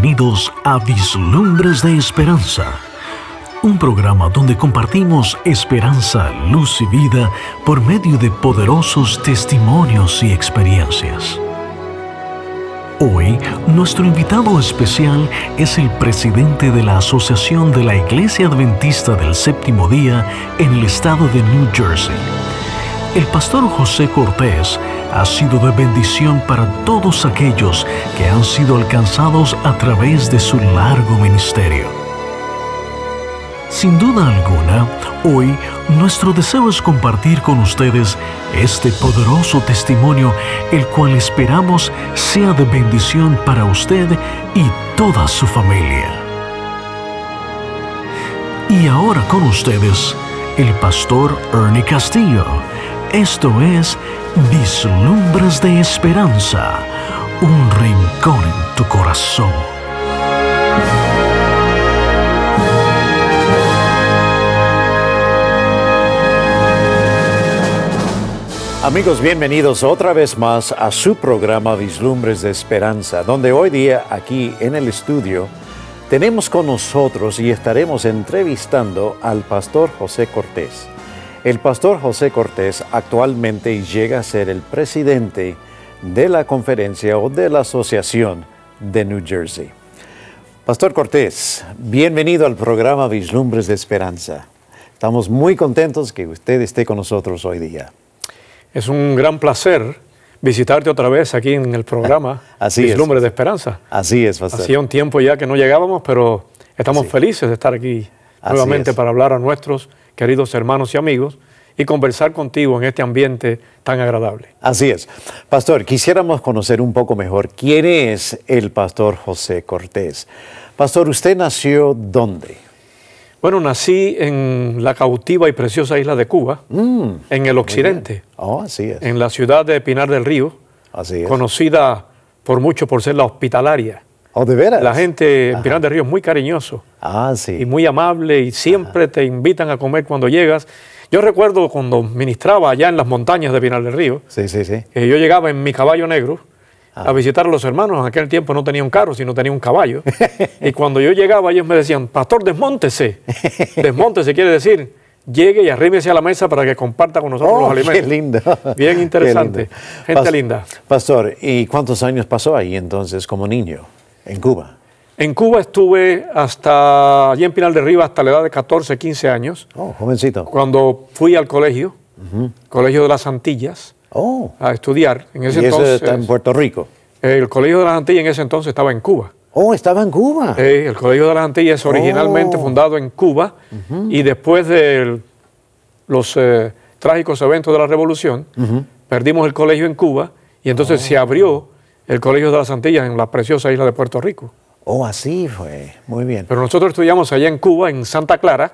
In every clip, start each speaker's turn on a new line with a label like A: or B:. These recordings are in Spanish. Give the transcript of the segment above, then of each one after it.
A: Bienvenidos a Vislumbres de Esperanza, un programa donde compartimos esperanza, luz y vida por medio de poderosos testimonios y experiencias. Hoy, nuestro invitado especial es el presidente de la Asociación de la Iglesia Adventista del Séptimo Día en el estado de New Jersey. El pastor José Cortés ha sido de bendición para todos aquellos que han sido alcanzados a través de su largo ministerio. Sin duda alguna, hoy nuestro deseo es compartir con ustedes este poderoso testimonio, el cual esperamos sea de bendición para usted y toda su familia. Y ahora con ustedes, el pastor Ernie Castillo esto es Vislumbres de Esperanza, un rincón en tu corazón.
B: Amigos, bienvenidos otra vez más a su programa Vislumbres de Esperanza, donde hoy día aquí en el estudio tenemos con nosotros y estaremos entrevistando al pastor José Cortés. El pastor José Cortés actualmente llega a ser el presidente de la conferencia o de la asociación de New Jersey. Pastor Cortés, bienvenido al programa Vislumbres de Esperanza. Estamos muy contentos que usted esté con nosotros hoy día.
C: Es un gran placer visitarte otra vez aquí en el programa Vislumbres de Esperanza.
B: Así es, Pastor. Hacía
C: un tiempo ya que no llegábamos, pero estamos felices de estar aquí nuevamente para hablar a nuestros queridos hermanos y amigos, y conversar contigo en este ambiente tan agradable.
B: Así es. Pastor, quisiéramos conocer un poco mejor quién es el pastor José Cortés. Pastor, ¿usted nació dónde? Bueno, nací en la cautiva y preciosa isla de Cuba, mm,
C: en el occidente. Oh, así es. En la ciudad de Pinar del Río, así conocida por mucho por ser la hospitalaria. La gente en Pinal de Río es muy cariñoso. Ah, Y muy amable y siempre te invitan a comer cuando llegas. Yo recuerdo cuando ministraba allá en las montañas de Pinal del Río.
B: Sí, eh,
C: yo llegaba en mi caballo negro a ah. visitar a los hermanos. En aquel tiempo no tenía un carro, sino tenía un caballo. y cuando yo llegaba, ellos me decían, pastor, desmóntese. Desmóntese quiere decir, llegue y arrímese a la mesa para que comparta con nosotros los oh, alimentos. Qué lindo. Bien interesante. Gente linda.
B: Pastor, ¿y cuántos años pasó ahí entonces como niño? En Cuba.
C: En Cuba estuve
B: hasta
C: allí en Pinal de riva hasta la edad de 14, 15 años.
B: Oh, jovencito.
C: Cuando fui al colegio, Colegio de las Antillas, oh. a estudiar. En ese ¿Y eso está en Puerto Rico? El Colegio de las Antillas en ese entonces estaba en Cuba.
B: Oh, estaba en Cuba.
C: el Colegio de las Antillas originalmente oh. fundado en Cuba y después de los eh, trágicos eventos de la revolución, perdimos el colegio en Cuba y entonces oh. se abrió el Colegio de las Antillas en la preciosa isla de Puerto Rico. Oh, así fue. Muy bien. Pero nosotros estudiamos allá en Cuba, en Santa Clara,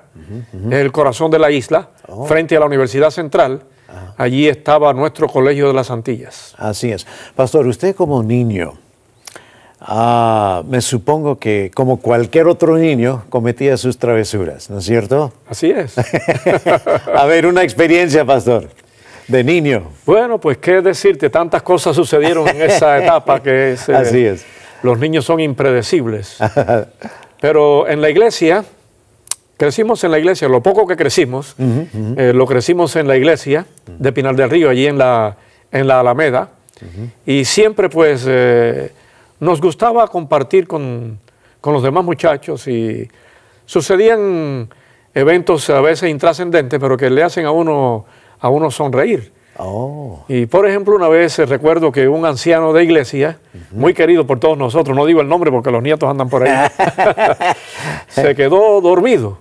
C: en el corazón de la isla, oh. frente a la Universidad Central. Ah. Allí estaba nuestro Colegio de las
B: Antillas. Así es. Pastor, usted como niño, ah, me supongo que como cualquier otro niño cometía sus travesuras, ¿no es cierto? Así es. a ver, una experiencia,
C: Pastor de niño. Bueno, pues qué decirte, tantas cosas sucedieron en esa etapa que es, eh, Así es. los niños son impredecibles. Pero en la iglesia, crecimos en la iglesia, lo poco que crecimos, eh, lo crecimos en la iglesia de Pinal del Río, allí en la, en la Alameda, y siempre pues eh, nos gustaba compartir con, con los demás muchachos y sucedían eventos a veces intrascendentes, pero que le hacen a uno a uno sonreír. Oh. Y por ejemplo, una vez eh, recuerdo que un anciano de iglesia, muy querido por todos nosotros, no digo el nombre porque los nietos andan por ahí, se quedó dormido.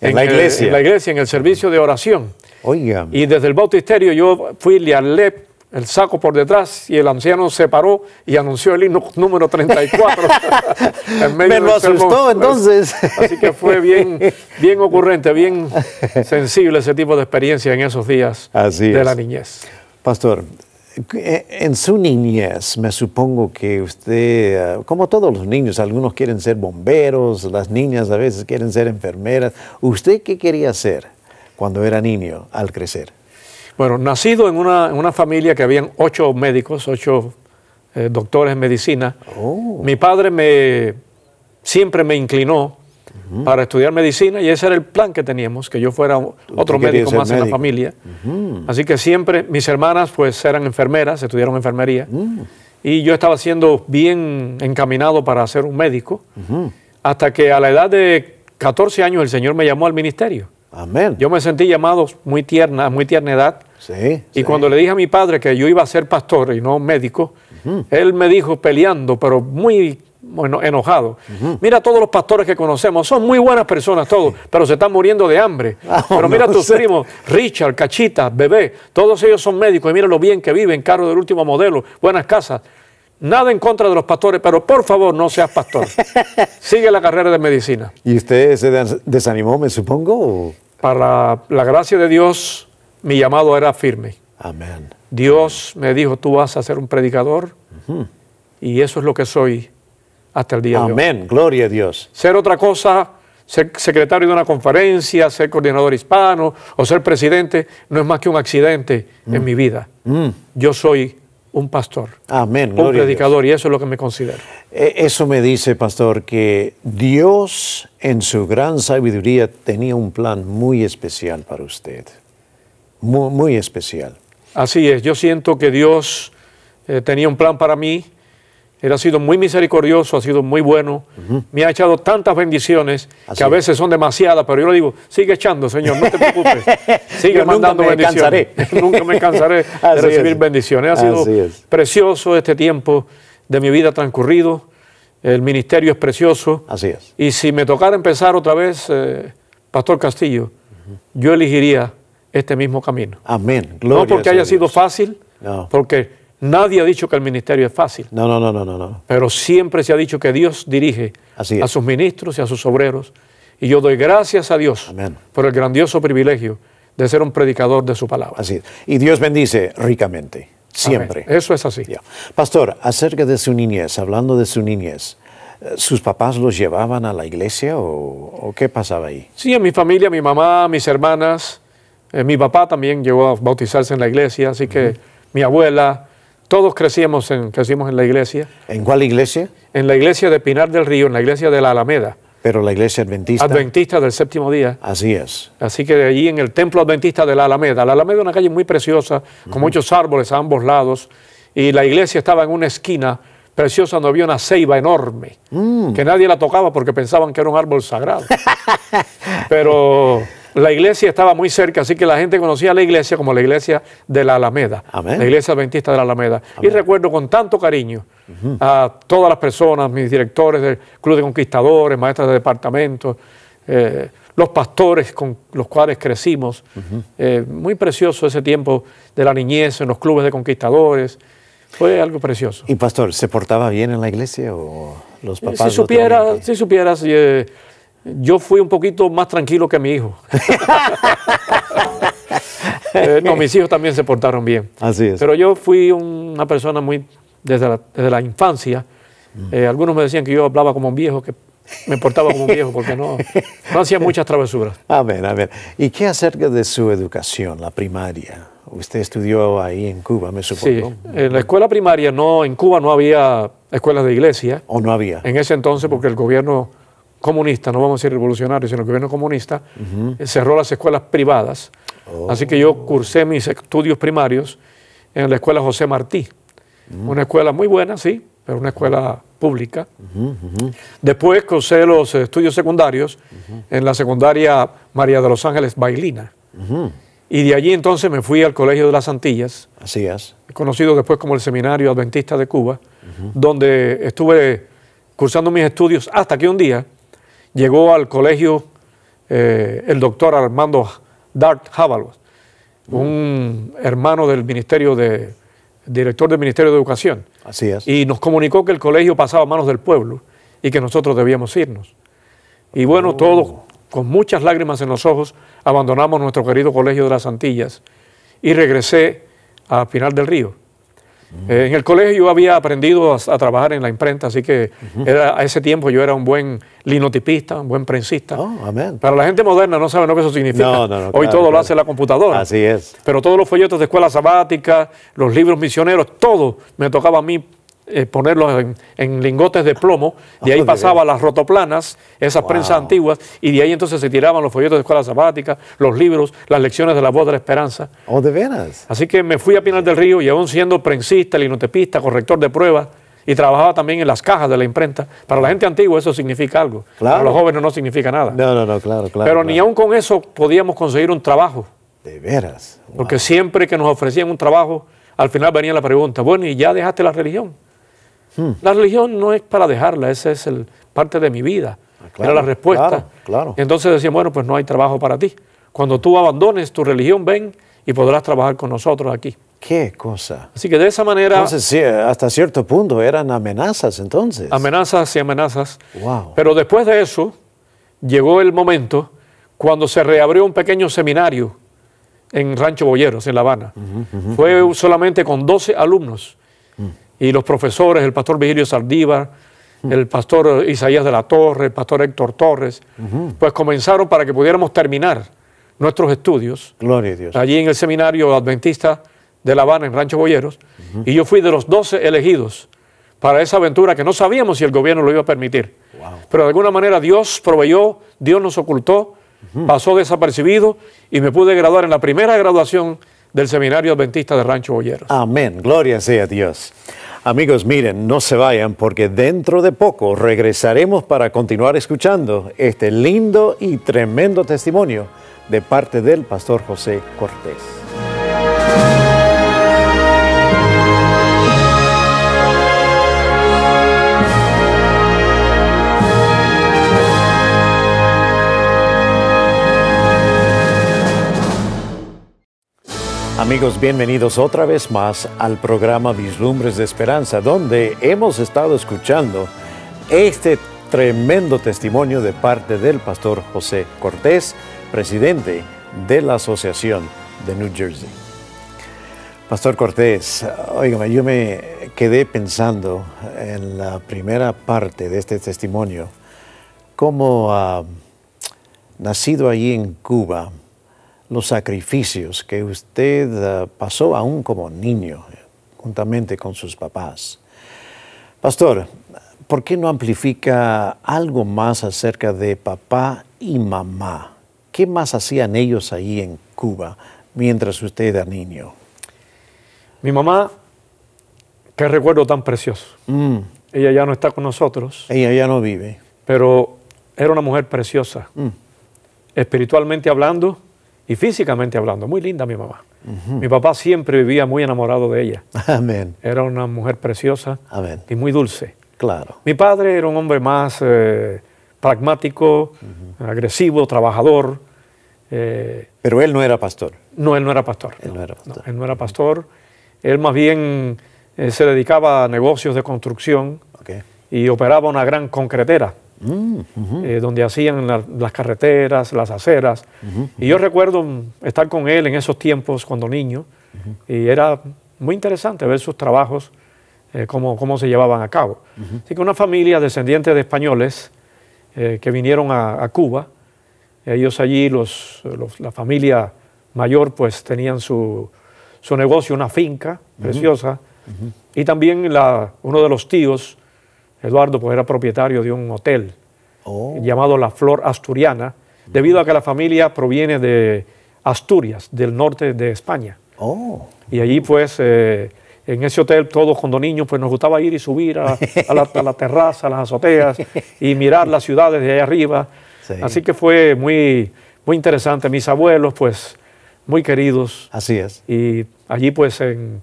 B: En, la iglesia.
C: en el servicio de oración. Y desde el bautisterio yo fui, le el saco por detrás y el anciano se paró y anunció el himno número 34. Me lo asustó entonces. Así que fue bien, bien ocurrente, bien sensible ese tipo de experiencia en esos días
B: de la niñez. Pastor, eh, en su niñez, me supongo que usted, eh, como todos los niños, algunos quieren ser bomberos, las niñas a veces quieren ser enfermeras. ¿Usted qué quería ser cuando era niño al crecer? Bueno,
C: nacido en una, familia que habían ocho médicos, ocho eh, doctores en medicina, oh. mi padre me, siempre me inclinó para estudiar medicina y ese era el plan que teníamos, que yo fuera otro médico más en la familia. Así que siempre mis hermanas pues eran enfermeras, estudiaron enfermería mm. y yo estaba siendo bien encaminado para ser un médico hasta que a la edad de 14 años el Señor me llamó al ministerio. Amén. Yo me sentí llamado muy tierna, muy tierna edad. y cuando le dije a mi padre que yo iba a ser pastor y no médico, él me dijo peleando, pero muy enojado. Mira todos los pastores que conocemos, son muy buenas personas todos, pero se están muriendo de hambre. pero mira tus primos, Richard, Cachita, Bebé, todos ellos son médicos y mira lo bien que viven, carro del último modelo, buenas casas. Nada en contra de los pastores, pero por favor no seas pastor. Sigue la carrera de medicina.
B: ¿Y usted se desanimó, me supongo? Para la
C: gracia de Dios, mi llamado era firme. Amén. Dios me dijo, tú vas a ser un predicador y eso es lo que soy hasta el día de hoy. Amén, gloria a Dios. Ser otra cosa, ser secretario de una conferencia, ser coordinador hispano o ser presidente, no es más que un accidente en mm. mi vida. Mm. Yo soy un pastor.
B: Amén. Un predicador,
C: y eso es lo que me considero.
B: E, eso me dice, pastor, que Dios en su gran sabiduría tenía un plan muy especial para usted. Muy, especial.
C: Así es, yo siento que Dios eh, tenía un plan para mí él ha sido muy misericordioso, ha sido muy bueno, me ha echado tantas bendiciones que a veces son demasiadas, pero yo le digo, sigue echando, Señor, no te preocupes, sigue mandando nunca me bendiciones. nunca me cansaré de recibir bendiciones. Ha sido precioso este tiempo de mi vida transcurrido, el ministerio es precioso. Así es. Y si me tocara empezar otra vez, eh, Pastor Castillo, yo elegiría este mismo camino. Amén. Gloria no porque haya sido fácil, porque Nadie ha dicho que el ministerio es fácil. No, no, no, no, no. Pero siempre se ha dicho que Dios dirige a sus ministros y a sus obreros. Y yo doy gracias a Dios por el grandioso privilegio de ser un predicador de su palabra.
B: Así es. Y Dios bendice ricamente, siempre. Eso es así. Pastor, acerca de su niñez, hablando de su niñez, eh, ¿sus papás los llevaban a la iglesia o, qué pasaba ahí?
C: Sí, en mi familia, mi mamá, mis hermanas, eh, mi papá también llegó a bautizarse en la iglesia, así que mi abuela, todos crecíamos en, crecimos en la iglesia. ¿En cuál iglesia? En la iglesia de Pinar del Río, en la iglesia de la Alameda.
B: Pero la iglesia adventista. Adventista
C: del séptimo día.
B: Así es.
C: Así que de allí en el templo adventista de la Alameda. La Alameda es una calle muy preciosa, con muchos árboles a ambos lados. Y la iglesia estaba en una esquina preciosa donde había una ceiba enorme, mm. que nadie la tocaba porque pensaban que era un árbol sagrado. Pero la iglesia estaba muy cerca, así que la gente conocía la iglesia como la iglesia de la Alameda, la iglesia adventista de la Alameda. Y recuerdo con tanto cariño a todas las personas, mis directores del Club de Conquistadores, maestras de departamento, eh, los pastores con los cuales crecimos. Eh, muy precioso ese tiempo de la niñez en los clubes de conquistadores. Fue algo precioso.
B: ¿Y pastor, se portaba bien en la iglesia o los eh, papás? Si supieras,
C: si supieras yo fui un poquito más tranquilo que mi hijo. Eh, no, mis hijos también se portaron bien. Así es. Pero yo fui una persona muy, desde la, infancia, mm. eh, algunos me decían que yo hablaba como un viejo, que me portaba como un viejo, porque no, no hacía muchas travesuras.
B: A ver, a ver. ¿Y qué acerca de su educación, la primaria? Usted estudió ahí en Cuba, me supongo. Sí,
C: en la escuela primaria no, en Cuba no había escuelas de iglesia. ¿O no había? En ese entonces, porque el gobierno comunista, no vamos a decir revolucionario, sino el gobierno comunista, eh, cerró las escuelas privadas. Oh. Así que yo cursé mis estudios primarios en la escuela José Martí. Una escuela muy buena, sí, pero una escuela pública. Después cursé los eh, estudios secundarios en la secundaria María de los Ángeles Bailina. Y de allí entonces me fui al Colegio de las Antillas. Así es. Conocido después como el Seminario Adventista de Cuba, donde estuve cursando mis estudios hasta que un día llegó al colegio eh, el doctor Armando Dart Jábalos, un hermano del Ministerio de director del Ministerio de Educación. Así Y nos comunicó que el colegio pasaba a manos del pueblo y que nosotros debíamos irnos. Y bueno, oh. todos con muchas lágrimas en los ojos abandonamos nuestro querido colegio de las Antillas y regresé a final del Río. Eh, en el colegio yo había aprendido a, trabajar en la imprenta, así que era, a ese tiempo yo era un buen linotipista, un buen prensista. Oh, Para la gente moderna no sabe lo que eso significa. Hoy todo lo hace la computadora. Así es. Pero todos los folletos de escuela sabática, los libros misioneros, todo me tocaba a mí eh, ponerlos en, lingotes de plomo, de ahí ah, pasaban las rotoplanas, esas prensas antiguas, y de ahí entonces se tiraban los folletos de escuela sabática, los libros, las lecciones de la voz de la esperanza.
B: Oh, de veras.
C: Así que me fui a Pinal del Río y aún siendo prensista, linotepista, corrector de pruebas, y trabajaba también en las cajas de la imprenta. Para la gente antigua eso significa algo, para los jóvenes no significa nada. No, no, no, claro, claro. Pero ni aún con eso podíamos conseguir un trabajo.
B: De veras.
C: Porque siempre que nos ofrecían un trabajo, al final venía la pregunta, bueno, ¿y ya dejaste la religión? Hmm. La religión no es para dejarla, esa es el, parte de mi vida. Ah, Era la respuesta. Claro, Entonces decían, bueno, pues no hay trabajo para ti. Cuando tú abandones tu religión, ven y podrás
B: trabajar con nosotros aquí.
C: Qué cosa.
B: Así que de esa manera. hasta cierto punto eran amenazas entonces.
C: Amenazas y amenazas. Pero después de eso, llegó el momento cuando se reabrió un pequeño seminario en Rancho Boyeros, en La Habana. Fue solamente con 12 alumnos. Mm y los profesores, el pastor Virgilio Saldívar, mm. el pastor Isaías de la Torre, el pastor Héctor Torres, pues comenzaron para que pudiéramos terminar nuestros estudios. Gloria Dios. Allí en el seminario adventista de La Habana, en Rancho Boyeros, y yo fui de los 12 elegidos para esa aventura que no sabíamos si el gobierno lo iba a permitir. Pero de alguna manera Dios proveyó, Dios nos ocultó, pasó desapercibido y me pude graduar en la primera graduación
B: del seminario adventista de Rancho Boyeros. Amén, gloria sea a Dios. Amigos, miren, no se vayan porque dentro de poco regresaremos para continuar escuchando este lindo y tremendo testimonio de parte del pastor José Cortés. Amigos, bienvenidos otra vez más al programa Vislumbres de Esperanza, donde hemos estado escuchando este tremendo testimonio de parte del pastor José Cortés, presidente de la Asociación de New Jersey. Pastor Cortés, oígame, yo me quedé pensando en la primera parte de este testimonio, como nacido allí en Cuba, los sacrificios que usted eh, pasó aún como niño, eh, juntamente con sus papás. Pastor, ¿por qué no amplifica algo más acerca de papá y mamá? ¿Qué más hacían ellos ahí en Cuba mientras usted era niño? Mi mamá, qué recuerdo tan precioso. Mm.
C: Ella ya no está con nosotros. Ella
A: ya no
B: vive.
C: Pero era una mujer preciosa. Mm. Espiritualmente hablando, y físicamente hablando, muy linda mi mamá. Mi papá siempre vivía muy enamorado de ella. Amén. Era una mujer preciosa y muy dulce. Claro. Mi padre era un hombre más eh, pragmático, agresivo, trabajador. Eh, Pero él no era pastor. No, él no era pastor. Él no, era pastor. él no era pastor. Él más bien eh, se dedicaba a negocios de construcción okay. y operaba una gran concretera. Eh, donde hacían las carreteras, las aceras. y yo recuerdo estar con él en esos tiempos cuando niño, y era muy interesante ver sus trabajos, eh, cómo, se llevaban a cabo. Así que una familia descendiente de españoles eh, que vinieron a, Cuba, ellos allí, los, la familia mayor, pues tenían su, su negocio, una finca preciosa, y también la, uno de los tíos, Eduardo pues era propietario de un hotel oh. llamado La Flor Asturiana, debido a que la familia proviene de Asturias, del norte de España. Oh. Y allí pues eh, en ese hotel todos cuando niños pues nos gustaba ir y subir a, la, terraza, a las azoteas y mirar las ciudades de ahí arriba. Así que fue muy, muy interesante. Mis abuelos pues muy queridos. Así es. Y allí pues en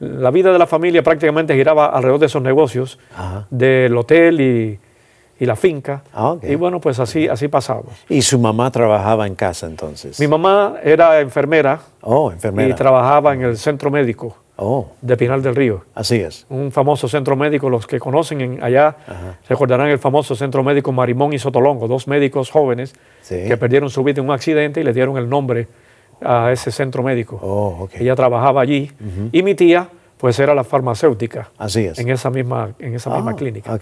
C: la vida de la familia prácticamente giraba alrededor de esos negocios, del hotel y, la finca. Ah, y bueno, pues así, así ¿Y su mamá trabajaba en casa entonces? Mi mamá era enfermera. Oh, y trabajaba en el centro médico oh. de Pinal del Río. Así es. Un famoso centro médico, los que conocen en allá recordarán el famoso centro médico Marimón y Sotolongo, dos médicos jóvenes que perdieron su vida en un accidente y le dieron el nombre a ese centro médico. Oh, Ella trabajaba allí y mi tía pues era la farmacéutica. Así es. En esa misma, en
B: esa misma ah, clínica.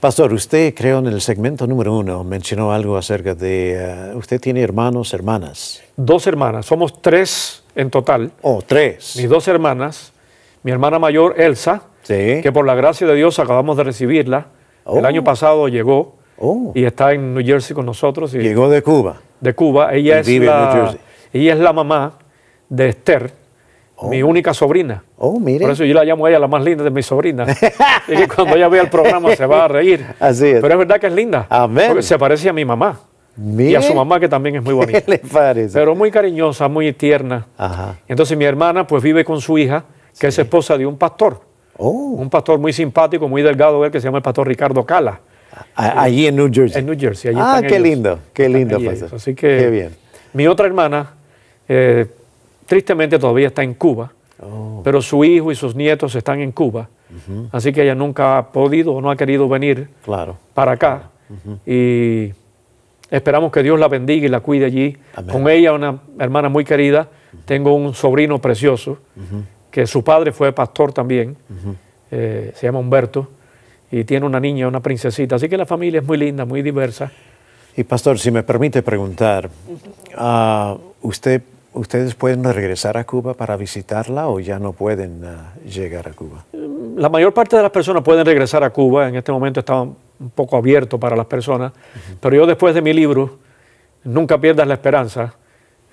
B: Pastor, usted creo en el segmento número uno mencionó algo acerca de, eh, usted tiene hermanos, hermanas.
C: Dos hermanas, somos tres en total. Oh, tres. Mis dos hermanas, mi hermana mayor Elsa, que por la gracia de Dios acabamos de recibirla. El oh. año pasado llegó oh. y está en New Jersey con nosotros. llegó de Cuba. De Cuba. Ella es vive en Jersey y es la mamá de Esther, mi oh. única sobrina. Oh, mire. Por eso yo la llamo a ella la más linda de mis sobrinas. y cuando ella vea el programa se va a reír. Así es. Pero es verdad que es linda. Amén. Porque se parece a mi mamá. Y a su mamá, que también es muy bonita. le
B: parece?
C: Pero muy cariñosa, muy tierna. Ajá. Entonces mi hermana pues vive con su hija, que es esposa de un pastor. Oh. Un pastor muy simpático, muy delgado, él que se llama el pastor Ricardo Cala. allí en New Jersey. En New Jersey. ah, qué lindo, qué lindo. Así que, qué bien. Mi otra hermana, eh, tristemente todavía está en Cuba, oh. pero su hijo y sus nietos están en Cuba, así que ella nunca ha podido o no ha querido venir claro. para acá. Y esperamos que Dios la bendiga y la cuide allí. Con ella, una hermana muy querida, tengo un sobrino precioso, que su padre fue pastor también, eh, se llama Humberto,
B: y tiene una niña, una princesita, así que la familia es muy linda, muy diversa. Y pastor, si me permite preguntar, ah, usted ¿Ustedes pueden regresar a Cuba para visitarla o ya no pueden ah, llegar a Cuba?
C: La mayor parte de las personas pueden regresar a Cuba. En este momento está un poco abierto para las personas. Pero yo después de mi libro, Nunca pierdas la esperanza,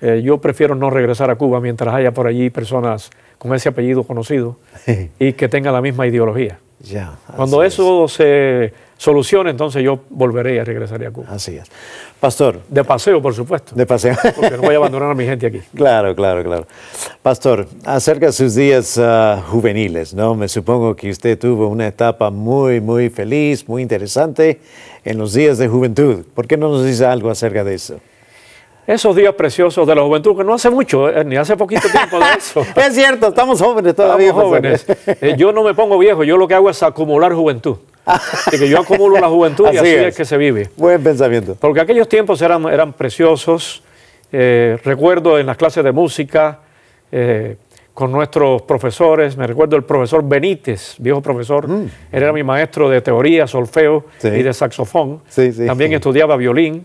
C: eh, yo prefiero no regresar a Cuba mientras haya por allí personas con ese apellido conocido y que tengan la misma ideología. Ya. Cuando eso se solución, entonces yo volveré y regresaré a Cuba. Así es. Pastor.
B: De paseo, por supuesto. De paseo. Porque no voy a abandonar a mi gente aquí. Claro, claro, claro. Pastor, acerca de sus días ah, juveniles, ¿no? Me supongo que usted tuvo una etapa muy, muy feliz, muy interesante en los días de juventud. ¿Por qué no nos dice algo acerca de eso?
C: esos días preciosos de la juventud, que no hace mucho, eh, ni hace poquito tiempo de eso. es cierto, estamos jóvenes todavía. jóvenes. Eh, yo no me pongo viejo, yo lo que hago es acumular juventud. que yo acumulo la juventud y así es. que se vive. Buen pensamiento. Porque aquellos tiempos eran, eran preciosos. Eh, recuerdo en las clases de música con nuestros profesores, me recuerdo el profesor Benítez, viejo profesor, mm. él era mi maestro de teoría, solfeo y de saxofón. También estudiaba violín.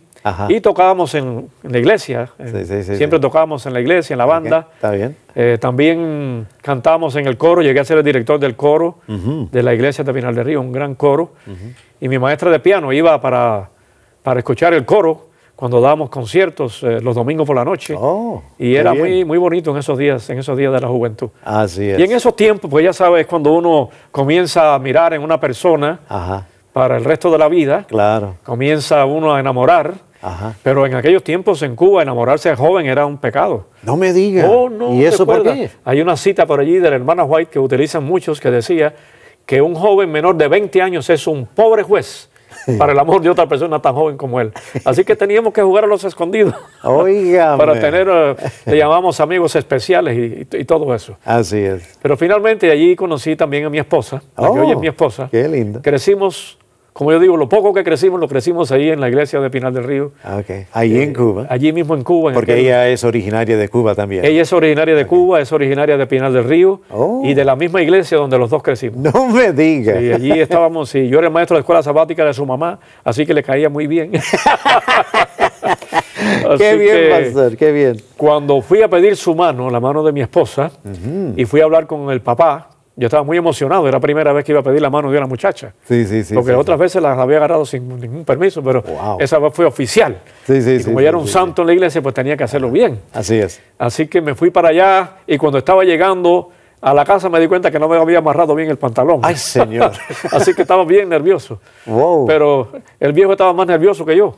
C: Y tocábamos en, la iglesia, siempre tocábamos en la iglesia, en la banda. Eh, también cantábamos en el coro, llegué a ser el director del coro de la iglesia de Pinal de Río, un gran coro. Y mi maestra de piano iba para, escuchar el coro cuando dábamos conciertos eh, los domingos por la noche. Oh, y era muy, muy bonito en esos días, en esos días de la juventud. Y en esos tiempos, pues ya sabes, cuando uno comienza a mirar en una persona para el resto de la vida, claro. comienza uno a enamorar. Pero en aquellos tiempos en Cuba enamorarse de joven era un pecado.
B: No me
A: digas.
C: Oh,
B: no, ¿Y eso por qué?
C: Hay una cita por allí de la hermana White que utilizan muchos que decía que un joven menor de 20 años es un pobre juez para el amor de otra persona tan joven como él. Así que teníamos que jugar a los escondidos. Oiga. para tener, eh, le llamamos amigos especiales y, todo eso.
B: Así es.
C: Pero finalmente allí conocí también a mi esposa, que hoy es mi oh, esposa. Qué lindo. Crecimos como yo digo, lo poco que crecimos, lo crecimos ahí en la iglesia de Pinal del Río.
B: Ah, okay. Ahí en eh, Cuba. Allí mismo en Cuba. Porque ella es originaria de Cuba también.
C: Ella es originaria de Cuba, es originaria de Pinal del Río y de oh. la misma iglesia donde los dos crecimos.
B: No me digas. Y allí
C: estábamos, sí. Yo era el maestro de la escuela sabática de su mamá, así que le caía muy bien. qué bien, pastor, qué bien. Cuando fui a pedir su mano, la mano de mi esposa, y fui a hablar con el papá, yo estaba muy emocionado, era la primera vez que iba a pedir la mano de una muchacha.
B: Sí, sí, sí. Porque otras
C: veces las había agarrado sin ningún permiso, pero esa vez fue oficial.
B: Sí, sí, y como era un santo
C: en la iglesia, pues tenía que hacerlo bien. Así es. Así que me fui para allá y cuando estaba llegando, a la casa me di cuenta que no me había amarrado bien el pantalón. ¡Ay, señor! Así que estaba bien nervioso. Wow. Pero el viejo estaba más nervioso que yo.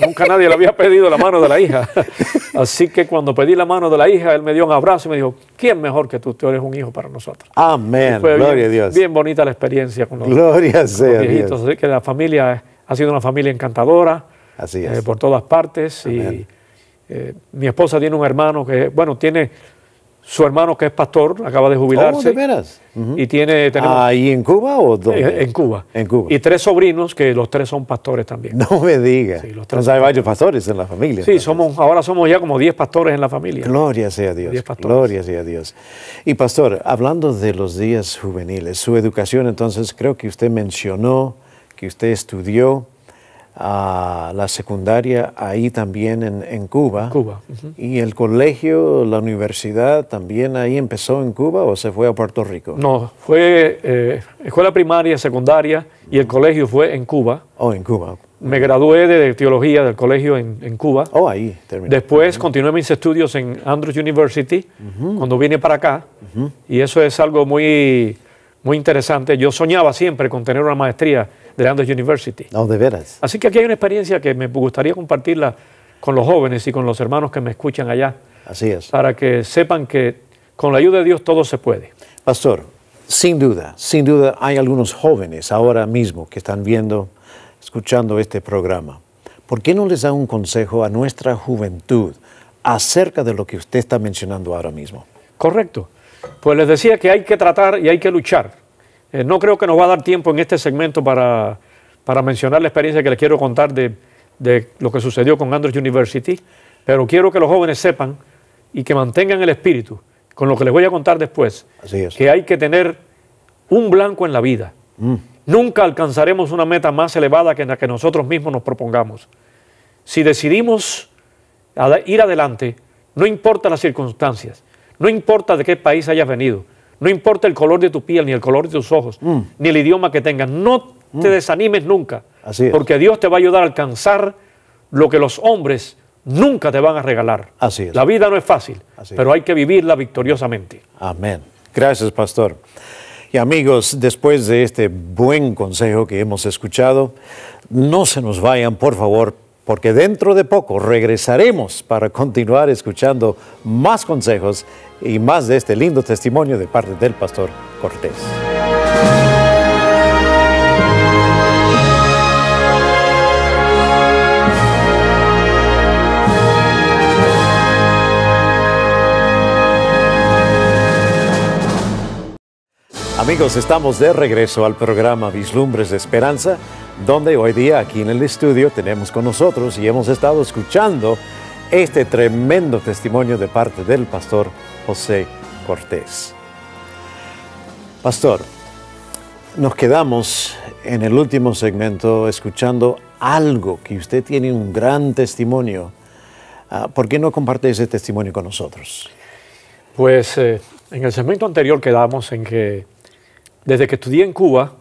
C: Nunca nadie le había pedido la mano de la hija. Así que cuando pedí la mano de la hija, él me dio un abrazo y me dijo, ¿quién mejor que tú? Tú eres un hijo para nosotros.
A: Amén. Gloria a Dios. Bien
C: bonita la experiencia con los, Gloria a Así que la familia ha sido una familia encantadora. Así es. Eh, por todas partes. Eh, mi esposa tiene un hermano que, bueno, tiene su hermano, que es pastor, acaba de jubilarse. Oh, ¿de veras?
B: Y tiene. ¿Ahí en Cuba o dónde? En Cuba.
C: En Cuba. Y tres sobrinos, que los tres son pastores también. No me diga los hay varios pastores en la
B: familia. Sí, somos, ahora somos ya como diez pastores en la familia. Gloria sea Dios. Gloria sea Dios. Y pastor, hablando de los días juveniles, su educación, entonces creo que usted mencionó que usted estudió a la secundaria ahí también en, Cuba. Cuba. Y el colegio, la universidad también ahí empezó en Cuba o se fue a Puerto Rico?
C: No, fue escuela eh, primaria, secundaria y el colegio fue en Cuba. Oh, en Cuba. Me gradué de teología del colegio en, Cuba. Oh, ahí terminé. Después continué mis estudios en Andrews University cuando vine para acá. Y eso es algo muy, muy interesante. Yo soñaba siempre con tener una maestría de University.
B: No, de veras.
C: Así que aquí hay una experiencia que me gustaría compartirla con los jóvenes y con los hermanos que me escuchan allá. Así es. Para que sepan que con la ayuda de Dios todo se puede.
B: Pastor, sin duda, sin duda hay algunos jóvenes ahora mismo que están viendo, escuchando este programa. ¿Por qué no les da un consejo a nuestra juventud acerca de lo que usted está mencionando ahora mismo? Correcto.
C: Pues les decía que hay que tratar y hay que luchar eh, no creo que nos va a dar tiempo en este segmento para, mencionar la experiencia que les quiero contar de, lo que sucedió con Andrews University, pero quiero que los jóvenes sepan y que mantengan el espíritu con lo que les voy a contar después, que hay que tener un blanco en la vida. Mm. Nunca alcanzaremos una meta más elevada que la que nosotros mismos nos propongamos. Si decidimos ir adelante, no importa las circunstancias, no importa de qué país hayas venido, no importa el color de tu piel, ni el color de tus ojos, mm. ni el idioma que tengas. No mm. te desanimes nunca. Así Porque Dios te va a ayudar a alcanzar lo que los hombres
B: nunca te van a regalar. Así La vida no es fácil, pero hay que vivirla victoriosamente. Amén. Gracias, pastor. Y amigos, después de este buen consejo que hemos escuchado, no se nos vayan, por favor, porque dentro de poco regresaremos para continuar escuchando más consejos y más de este lindo testimonio de parte del pastor Cortés. Amigos, estamos de regreso al programa Vislumbres de Esperanza donde hoy día aquí en el estudio tenemos con nosotros y hemos estado escuchando este tremendo testimonio de parte del pastor José Cortés. Pastor, nos quedamos en el último segmento escuchando algo que usted tiene un gran testimonio. Ah, ¿Por qué no comparte ese testimonio con nosotros?
C: Pues eh, en el segmento anterior quedamos en que desde que estudié en Cuba,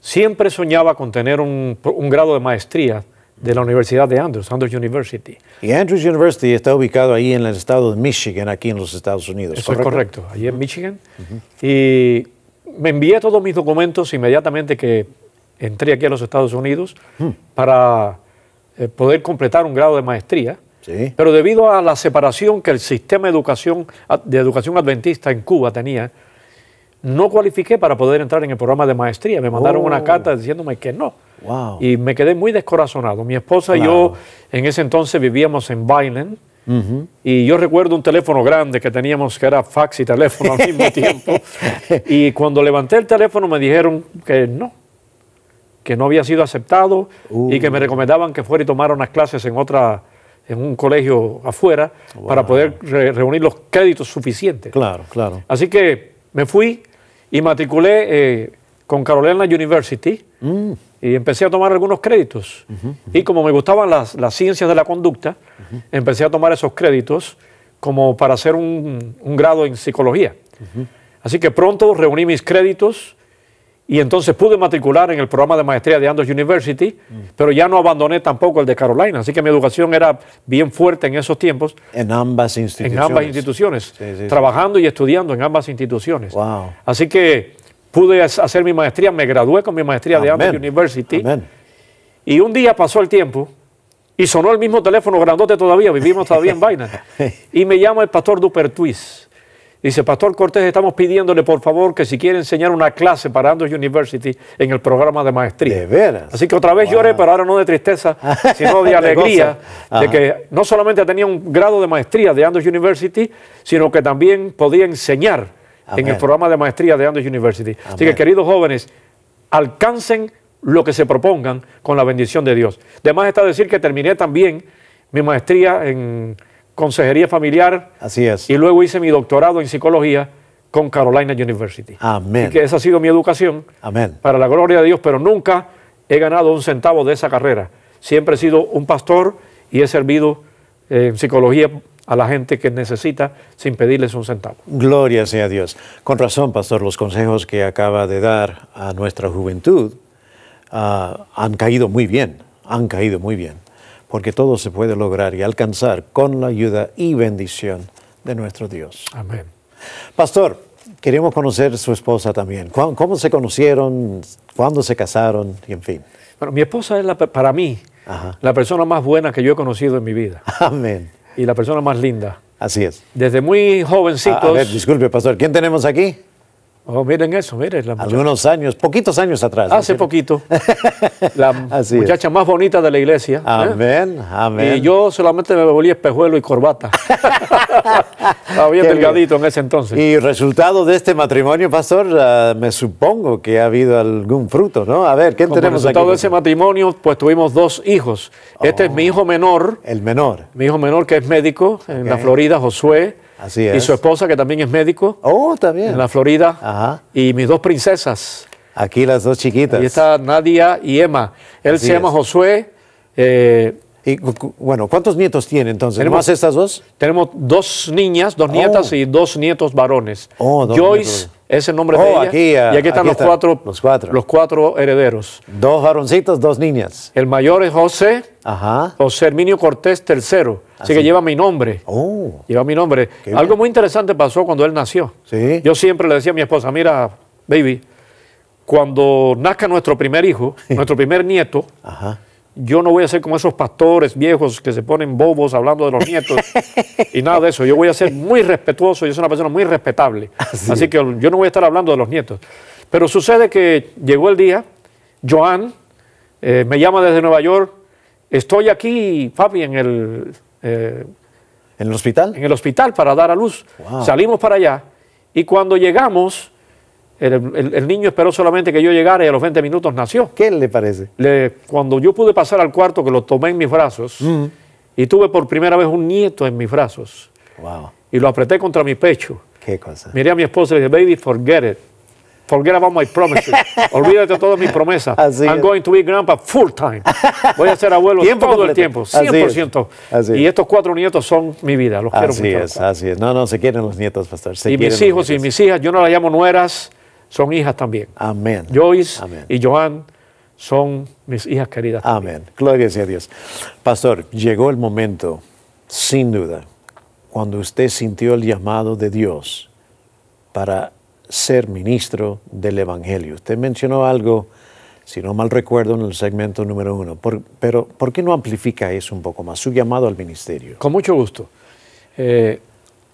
C: Siempre soñaba con tener un, grado de maestría de la Universidad de Andrews, Andrews University.
B: Y Andrews University está ubicado ahí en el estado de Michigan, aquí en los Estados Unidos. Eso es correcto, allí en Michigan. Y me envié todos mis documentos inmediatamente que
C: entré aquí a los Estados Unidos hmm. para eh, poder completar un grado de maestría. Sí. Pero debido a la separación que el sistema de educación, de educación adventista en Cuba tenía no cualifiqué para poder entrar en el programa de maestría. Me mandaron una oh. carta diciéndome que no. Y me quedé muy descorazonado. Mi esposa y yo en ese entonces vivíamos en Bailen. Y yo recuerdo un teléfono grande que teníamos que era fax y teléfono al mismo tiempo. Y cuando levanté el teléfono me dijeron que no, que no había sido aceptado y que me uh. recomendaban que fuera y tomara unas clases en otra en un colegio afuera para poder reunir los créditos suficientes. Claro, claro. Así que me fui, y matriculé eh, con Carolina University mm. y empecé a tomar algunos créditos. Y como me gustaban las, ciencias de la conducta, empecé a tomar esos créditos como para hacer un, un grado en psicología. Así que pronto reuní mis créditos y entonces pude matricular en el programa de maestría de Andrews University, mm. pero ya no abandoné tampoco el de Carolina, así que mi educación era bien fuerte en esos tiempos. En ambas instituciones. En ambas instituciones, trabajando y estudiando en ambas instituciones. Wow. Así que pude hacer mi maestría, me gradué con mi maestría de Andrews University. Y un día pasó el tiempo y sonó el mismo teléfono grandote todavía, vivimos todavía en vaina. Y me llama el pastor Dupertuis Dice, Pastor Cortés, estamos pidiéndole por favor que si quiere enseñar una clase para Andrews University en el programa de
B: maestría. De veras.
C: Así que otra vez lloré, pero ahora no de tristeza, sino de alegría, de, que no solamente tenía un grado de maestría de Andrews University, sino que también podía enseñar en el programa de maestría de Andrews University. Así que, queridos jóvenes, alcancen lo que se propongan con la bendición de Dios. Además está decir que terminé también mi maestría en consejería familiar. Así es. Y luego hice mi doctorado en psicología con Carolina University.
B: Amén. que esa
C: ha sido mi educación. Amén. Para la gloria de Dios, pero nunca he ganado un centavo de esa carrera. Siempre he sido un pastor y he servido eh, en psicología a la gente que necesita sin pedirles un centavo.
B: Gloria sea Dios. Con razón, pastor, los consejos que acaba de dar a nuestra juventud ah, han caído muy bien, han caído muy bien porque todo se puede lograr y alcanzar con la ayuda y bendición de nuestro Dios. Amén. Pastor, queremos conocer su esposa también. ¿Cómo, se conocieron? ¿Cuándo se casaron? Y en fin. Bueno, mi esposa es la, para mí la persona más buena que yo he conocido en mi vida. Amén. Y la persona más linda. Así es. Desde muy jovencitos. Ah, a ver, disculpe, pastor, ¿quién tenemos aquí? Oh, miren eso, miren. Algunos años, poquitos años atrás. Hace poquito. la muchacha más bonita de la iglesia. ¿eh? Amén, amén. Y yo solamente
C: me volví espejuelo y corbata. Estaba bien delgadito en ese entonces. Y
B: resultado de este matrimonio, pastor, ah, me supongo que ha habido algún fruto, ¿no? A ver, ¿qué Como tenemos resultado de ese
C: matrimonio, pues tuvimos dos hijos. este es oh, mi hijo menor. El menor. Mi hijo menor que es médico en la Florida, Josué y su esposa, que también es médico. Oh, también. En la Florida. Ajá. Y mis dos princesas. Aquí las dos chiquitas. Y está Nadia y Emma. Él se llama
B: Josué. Eh, y bueno, ¿cuántos nietos tiene entonces? ¿Tenemos ¿Más
C: estas dos? Tenemos dos niñas, dos nietas oh. y dos nietos varones.
A: Oh, dos Joyce
C: es el nombre de ella. Ah, y aquí están, los, cuatro, cuatro, herederos. Dos varoncitos, dos niñas. El mayor es José. Ajá. José Herminio Cortés III. Así, que lleva mi nombre. Oh, lleva mi nombre. Algo muy interesante pasó cuando él nació. ¿Sí? Yo siempre le decía a mi esposa, mira, baby, cuando nazca nuestro primer hijo, nuestro primer nieto, Ajá yo no voy a ser como esos pastores viejos que se ponen bobos hablando de los nietos y nada de eso. Yo voy a ser muy respetuoso, yo soy una persona muy respetable. Así, que yo no voy a estar hablando de los nietos. Pero sucede que llegó el día, Joan eh, me llama desde Nueva York, estoy aquí, Fabi, en el...
B: Eh, ¿En el hospital?
C: En el hospital para dar a luz. Salimos para allá y cuando llegamos el, niño esperó solamente que yo llegara y a los 20 minutos nació.
B: ¿Qué le parece?
C: cuando yo pude pasar al cuarto, que lo tomé en mis brazos, mm. y tuve por primera vez un nieto en mis brazos. Y lo apreté contra mi pecho. ¿Qué cosa? Miré a mi esposa y le dije, baby, forget it. Forget about my promises. Olvídate de todas mis promesas. I'm going to be grandpa full time. Voy a ser abuelo todo el tiempo,
B: 100%. y estos cuatro nietos son mi vida, los quiero Así es, así es. No, no, se quieren los nietos, pastor. y mis hijos
A: y
C: mis hijas, yo no las llamo nueras, son hijas también. Amén. Joyce y Joan son mis hijas queridas.
B: Amén. Gloria a Dios. Pastor, llegó el momento, sin duda, cuando usted sintió el llamado de Dios para ser ministro del Evangelio. Usted mencionó algo, si no mal recuerdo, en el segmento número uno, pero ¿por qué no amplifica eso un poco más, su llamado al ministerio? Con mucho gusto. Eh,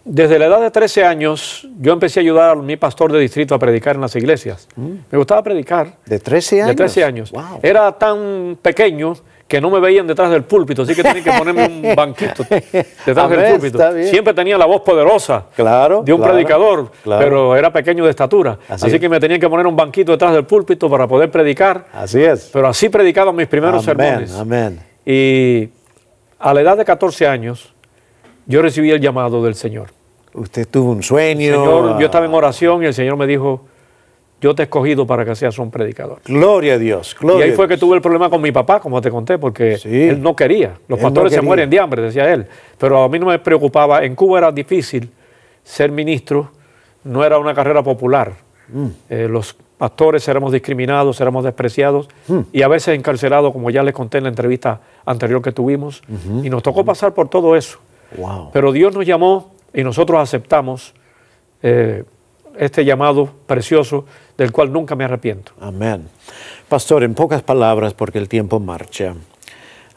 C: desde la edad de 13 años, yo empecé a ayudar a mi pastor de distrito a predicar en las iglesias. Mm. Me gustaba predicar. ¿De 13 años? De 13 años. Era tan pequeño que no me veían detrás del púlpito, así que tenía que ponerme un banquito
B: detrás del púlpito.
C: Siempre tenía la voz poderosa
B: de un predicador,
C: pero era pequeño de estatura. Así, que me tenían que poner un banquito detrás del púlpito para poder predicar. Así es. Pero así predicaban mis primeros sermones. Amén. Y a la edad de 14 años, yo recibí el llamado del Señor usted tuvo un sueño. Señor, ah. yo estaba en oración y el Señor me dijo, yo te he escogido para que seas un predicador. Gloria a Dios, Y ahí fue que tuve el problema con mi papá, como te conté, porque él no quería. Los pastores se mueren de hambre, decía él. Pero a mí no me preocupaba. En Cuba era difícil ser ministro, no era una carrera popular. Mm. Eh, los pastores éramos discriminados, éramos despreciados mm. y a veces encarcelados, como ya les conté en la entrevista anterior que tuvimos. Y nos tocó pasar por todo eso. Pero Dios nos llamó y nosotros aceptamos eh,
B: este llamado precioso del cual nunca me arrepiento. Amén. Pastor, en pocas palabras, porque el tiempo marcha.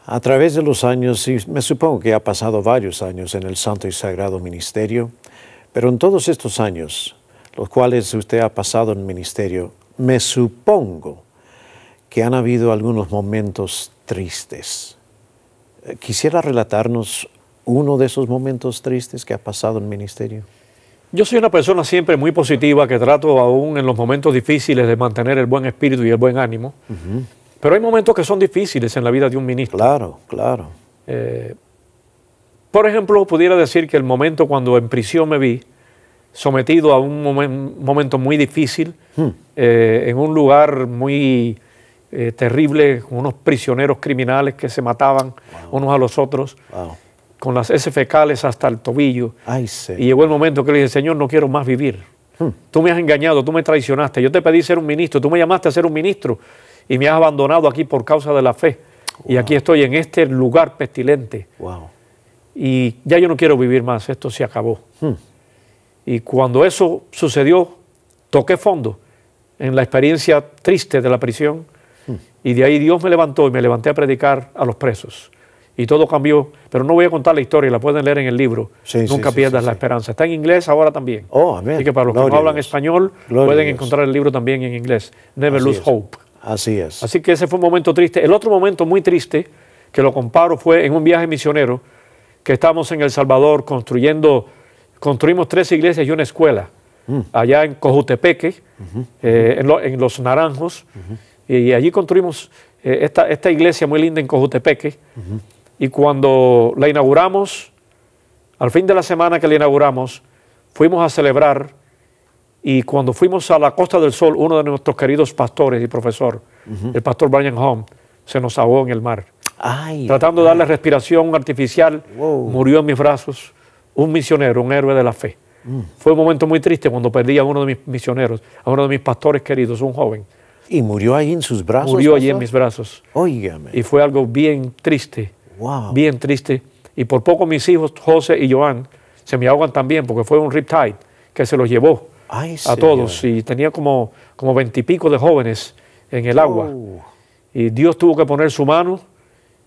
B: A través de los años, y me supongo que ha pasado varios años en el Santo y Sagrado Ministerio, pero en todos estos años, los cuales usted ha pasado en ministerio, me supongo que han habido algunos momentos tristes. Eh, quisiera relatarnos uno de esos momentos tristes que ha pasado en el ministerio?
C: Yo soy una persona siempre muy positiva, que trato aún en los momentos difíciles de mantener el buen espíritu y el buen ánimo. Pero hay momentos que son difíciles en la vida de un ministro. Claro, claro. Eh, por ejemplo, pudiera decir que el momento cuando en prisión me vi sometido a un momento muy difícil, hmm. eh, en un lugar muy eh, terrible, con unos prisioneros criminales que se mataban unos a los otros con las S fecales hasta el tobillo. Y llegó el momento que le dije, Señor, no quiero más vivir. Hmm. Tú me has engañado, tú me traicionaste. Yo te pedí ser un ministro, tú me llamaste a ser un ministro y me has abandonado aquí por causa de la fe. Y aquí estoy en este lugar pestilente. Y ya yo no quiero vivir más, esto se acabó. Hmm. Y cuando eso sucedió, toqué fondo en la experiencia triste de la prisión. Hmm. Y de ahí Dios me levantó y me levanté a predicar a los presos y todo cambió. Pero no voy a contar la historia, la pueden leer en el libro. Nunca pierdas la esperanza. Está en inglés ahora también. Oh, Así que para los que no hablan español, pueden encontrar el libro también en inglés. Never Lose Hope.
B: Así es. Así
C: que ese fue un momento triste. El otro momento muy triste que lo comparo fue en un viaje misionero que estábamos en El Salvador construyendo, construimos tres iglesias y una escuela. Mm. Allá en Cojutepeque, eh, en, Los Naranjos. y, allí construimos eh, esta, iglesia muy linda en Cojutepeque. Y cuando la inauguramos, al fin de la semana que la inauguramos, fuimos a celebrar y cuando fuimos a la Costa del Sol, uno de nuestros queridos pastores y profesor, el pastor Brian Home, se nos ahogó en el mar. Tratando de darle respiración artificial, murió en mis brazos un misionero, un héroe de la fe. Mm. Fue un momento muy triste cuando perdí a uno de mis misioneros, a uno de mis pastores queridos, un joven.
B: ¿Y murió ahí en sus brazos? Murió allí
C: en mis brazos. Óigame. Y fue algo bien triste Bien triste. Y por poco mis hijos, José y Joan, se me ahogan también porque fue un riptide que se los llevó
A: a todos.
C: Y tenía como, como veintipico de jóvenes en el agua. Oh. Y Dios tuvo que poner su mano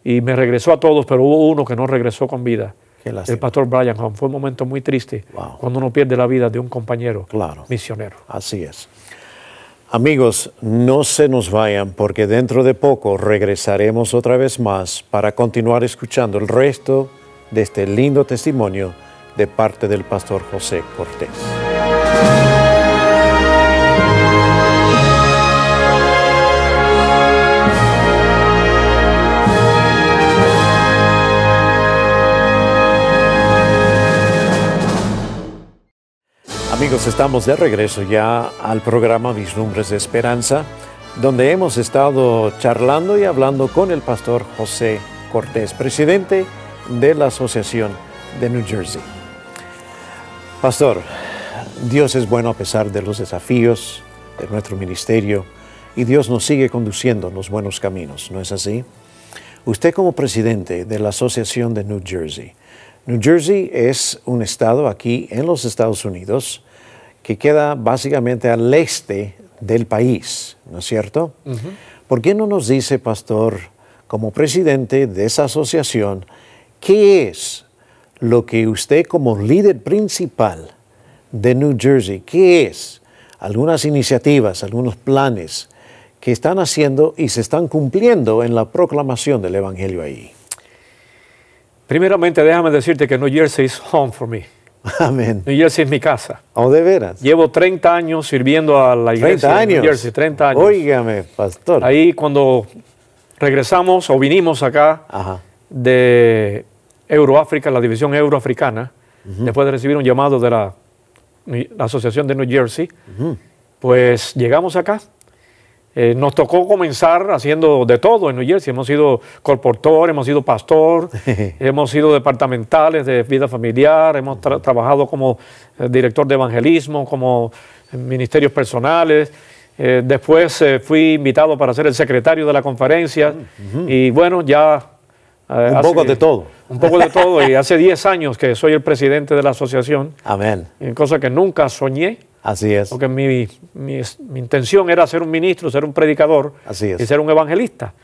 C: y me regresó a todos, pero hubo uno que no regresó con vida. El pastor Brian Fue un momento muy triste cuando uno pierde la vida de un compañero claro. misionero.
B: Así es. Amigos, no se nos vayan porque dentro de poco regresaremos otra vez más para continuar escuchando el resto de este lindo testimonio de parte del pastor José Cortés. Amigos, estamos de regreso ya al programa Vislumbres de Esperanza, donde hemos estado charlando y hablando con el pastor José Cortés, presidente de la Asociación de New Jersey. Pastor, Dios es bueno a pesar de los desafíos de nuestro ministerio y Dios nos sigue conduciendo en los buenos caminos, ¿no es así? Usted como presidente de la Asociación de New Jersey, New Jersey es un estado aquí en los Estados Unidos que queda básicamente al este del país, ¿no es cierto? ¿Por qué no nos dice, pastor, como presidente de esa asociación, qué es lo que usted como líder principal de New Jersey, qué es algunas iniciativas, algunos planes que están haciendo y se están cumpliendo en la proclamación del Evangelio ahí?
C: Primeramente, déjame decirte que New Jersey is home for me. Amén. New Jersey es mi casa.
B: oh, de veras? Llevo
C: 30 años sirviendo a la iglesia 30 años. de New Jersey. Óigame, pastor. Ahí cuando regresamos o vinimos acá Ajá. de Euroáfrica, la división euroafricana, después de recibir un llamado de la, Asociación de New Jersey, pues llegamos acá eh, nos tocó comenzar haciendo de todo en New Jersey. Hemos sido colportor, hemos sido pastor,
A: hemos
C: sido departamentales de vida familiar, hemos trabajado como eh, director de evangelismo, como eh, ministerios personales. después fui invitado para ser el secretario de la conferencia mm, y bueno, ya... un poco de todo. Un poco de todo y hace 10 años que soy el presidente de la asociación. Amén. Cosa que nunca soñé
B: Así es. Porque
C: mi, mi, intención era ser un ministro, ser un predicador y ser un evangelista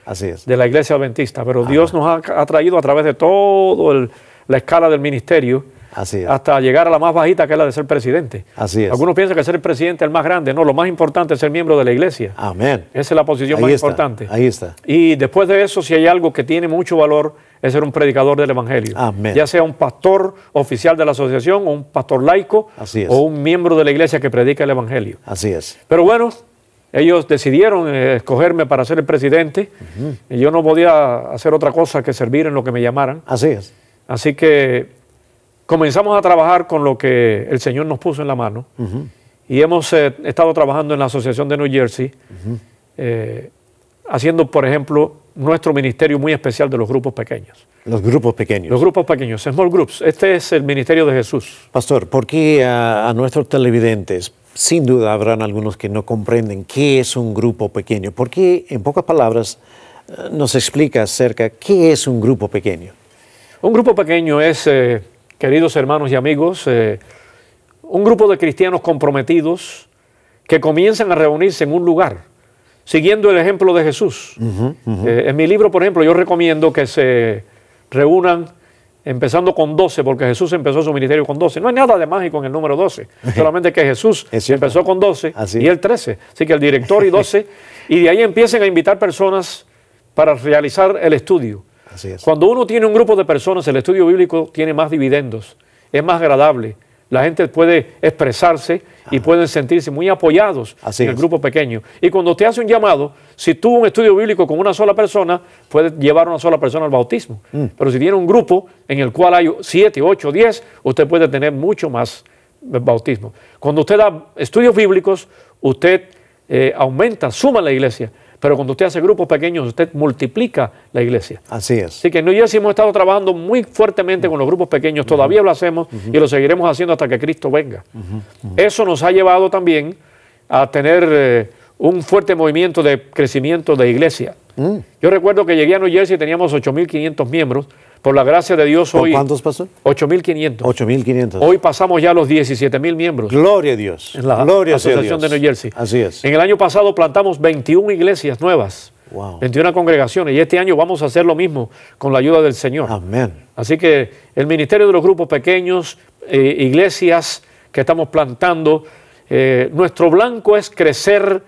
C: de la iglesia adventista. Pero Dios nos ha, ha, traído a través de toda la escala del ministerio Así hasta llegar a la más bajita que es la de ser presidente. Así es. Algunos piensan que ser el presidente es el más grande, no, lo más importante es ser miembro de la iglesia. Amén. Esa es la posición más importante. Ahí está. Y después de eso, si hay algo que tiene mucho valor, es ser un predicador del Evangelio. Ya sea un pastor oficial de la asociación o un pastor laico Así es. o un miembro de la iglesia que predica el Evangelio. Así es. Pero bueno, ellos decidieron eh, escogerme para ser el presidente y yo no podía hacer otra cosa que servir en lo que me llamaran. Así es. Así que comenzamos a trabajar con lo que el Señor nos puso en la mano y hemos eh, estado trabajando en la Asociación de New Jersey, eh, haciendo, por ejemplo, nuestro ministerio muy especial de los grupos pequeños.
B: Los grupos pequeños. Los
C: grupos pequeños, small
B: groups. Este es el ministerio de Jesús. Pastor, ¿por qué a, nuestros televidentes, sin duda habrán algunos que no comprenden qué es un grupo pequeño? ¿Por qué, en pocas palabras, eh, nos explica acerca qué es un grupo pequeño?
C: Un grupo pequeño es queridos hermanos y amigos, eh, un grupo de cristianos comprometidos que comienzan a reunirse en un lugar, siguiendo el ejemplo de Jesús. Eh, en mi libro, por ejemplo, yo recomiendo que se reúnan empezando con 12, porque Jesús empezó su ministerio con 12. No hay nada de mágico en el número 12, solamente que Jesús empezó con 12 y el 13. Así que el director y 12, y de ahí empiecen a invitar personas para realizar el estudio. Cuando uno tiene un grupo de personas, el estudio bíblico tiene más dividendos, es más agradable. La gente puede expresarse y pueden sentirse muy apoyados en el grupo pequeño. Y cuando usted hace un llamado, si tuvo un estudio bíblico con una sola persona, puede llevar a una sola persona al bautismo. Mm. Pero si tiene un grupo en el cual hay siete, ocho, 10, usted puede tener mucho más bautismo. Cuando usted da estudios bíblicos, usted eh, aumenta, suma la iglesia. Pero cuando usted hace grupos pequeños, usted multiplica la iglesia. Así es. Así que en New Jersey hemos estado trabajando muy fuertemente con los grupos pequeños, todavía lo hacemos y lo seguiremos haciendo hasta que Cristo venga. Eso nos ha llevado también a tener eh, un fuerte movimiento de crecimiento de iglesia. Mm. Yo recuerdo que llegué a New Jersey y teníamos 8.500 miembros por la gracia de Dios hoy... ¿Cuántos, pasó?
B: 8.500. 8.500. Hoy
C: pasamos ya a los 17.000 miembros. Gloria a Dios. En la Asociación de New Jersey. Así es. En el año pasado plantamos 21 iglesias nuevas. Wow. 21 congregaciones. Y este año vamos a hacer lo mismo con la ayuda del Señor. Amén. Así que el ministerio de los grupos pequeños, eh, iglesias que estamos plantando, eh, nuestro blanco es crecer